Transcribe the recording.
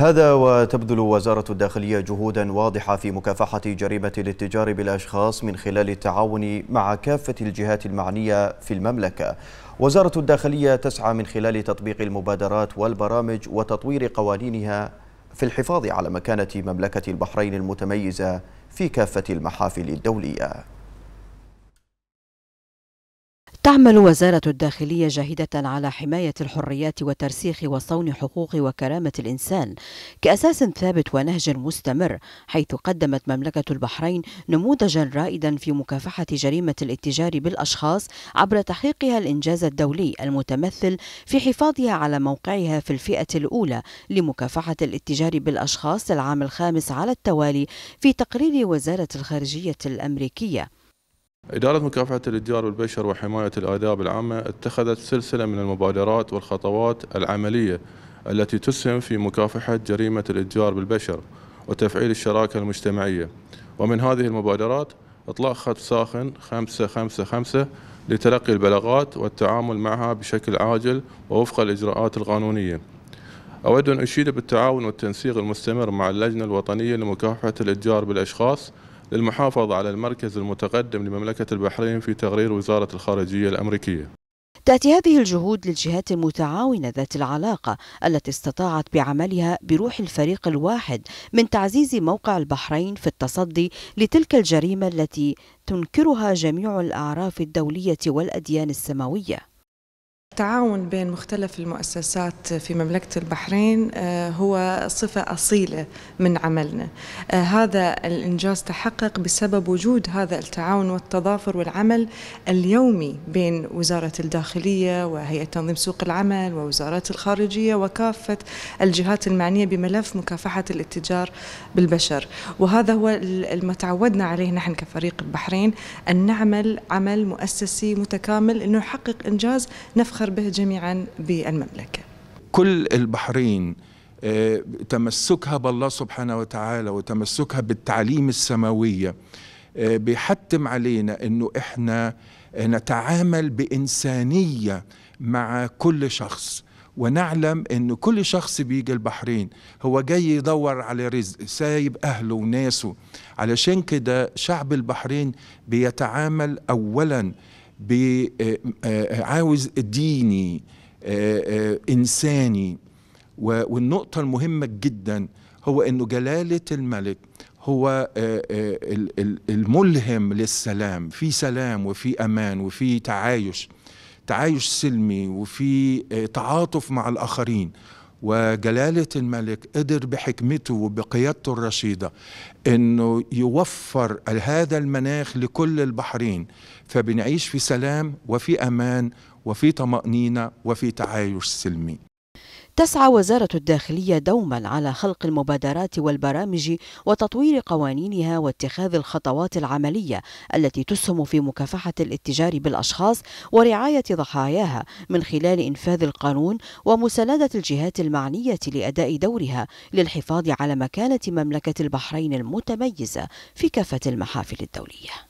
هذا وتبذل وزارة الداخلية جهودا واضحة في مكافحة جريمة الاتجار بالأشخاص من خلال التعاون مع كافة الجهات المعنية في المملكة وزارة الداخلية تسعى من خلال تطبيق المبادرات والبرامج وتطوير قوانينها في الحفاظ على مكانة مملكة البحرين المتميزة في كافة المحافل الدولية تعمل وزارة الداخلية جاهدة على حماية الحريات وترسيخ وصون حقوق وكرامة الإنسان كأساس ثابت ونهج مستمر حيث قدمت مملكة البحرين نموذجا رائدا في مكافحة جريمة الاتجار بالأشخاص عبر تحقيقها الإنجاز الدولي المتمثل في حفاظها على موقعها في الفئة الأولى لمكافحة الاتجار بالأشخاص العام الخامس على التوالي في تقرير وزارة الخارجية الأمريكية إدارة مكافحة الإتجار بالبشر وحماية الآداب العامة اتخذت سلسلة من المبادرات والخطوات العملية التي تسهم في مكافحة جريمة الإتجار بالبشر وتفعيل الشراكة المجتمعية ومن هذه المبادرات إطلاق خط ساخن 555 لتلقي البلاغات والتعامل معها بشكل عاجل ووفق الإجراءات القانونية أود أن أشيد بالتعاون والتنسيق المستمر مع اللجنة الوطنية لمكافحة الإتجار بالأشخاص للمحافظة على المركز المتقدم لمملكة البحرين في تقرير وزارة الخارجية الأمريكية تأتي هذه الجهود للجهات المتعاونة ذات العلاقة التي استطاعت بعملها بروح الفريق الواحد من تعزيز موقع البحرين في التصدي لتلك الجريمة التي تنكرها جميع الأعراف الدولية والأديان السماوية التعاون بين مختلف المؤسسات في مملكة البحرين آه، هو صفة أصيلة من عملنا آه، هذا الإنجاز تحقق بسبب وجود هذا التعاون والتضافر والعمل اليومي بين وزارة الداخلية وهيئة تنظيم سوق العمل ووزارات الخارجية وكافة الجهات المعنية بملف مكافحة الاتجار بالبشر وهذا هو ما تعودنا عليه نحن كفريق البحرين أن نعمل عمل مؤسسي متكامل أنه يحقق إنجاز نفخر نفتخر به جميعا بالمملكة كل البحرين آه، تمسكها بالله سبحانه وتعالى وتمسكها بالتعليم السماوية آه، بيحتم علينا انه احنا آه، نتعامل بإنسانية مع كل شخص ونعلم ان كل شخص بيجي البحرين هو جاي يدور على رزق سايب اهله وناسه علشان كده شعب البحرين بيتعامل اولا آه، آه، آه، عاوز ديني انساني والنقطه المهمه جدا هو انه جلاله الملك هو الملهم للسلام في سلام وفي امان وفي تعايش تعايش سلمي وفي تعاطف مع الاخرين وجلالة الملك قدر بحكمته وبقيادته الرشيدة انه يوفر هذا المناخ لكل البحرين فبنعيش في سلام وفي امان وفي طمأنينة وفي تعايش سلمي تسعى وزارة الداخلية دوما على خلق المبادرات والبرامج وتطوير قوانينها واتخاذ الخطوات العملية التي تسهم في مكافحة الاتجار بالأشخاص ورعاية ضحاياها من خلال إنفاذ القانون ومساندة الجهات المعنية لأداء دورها للحفاظ على مكانة مملكة البحرين المتميزة في كافة المحافل الدولية.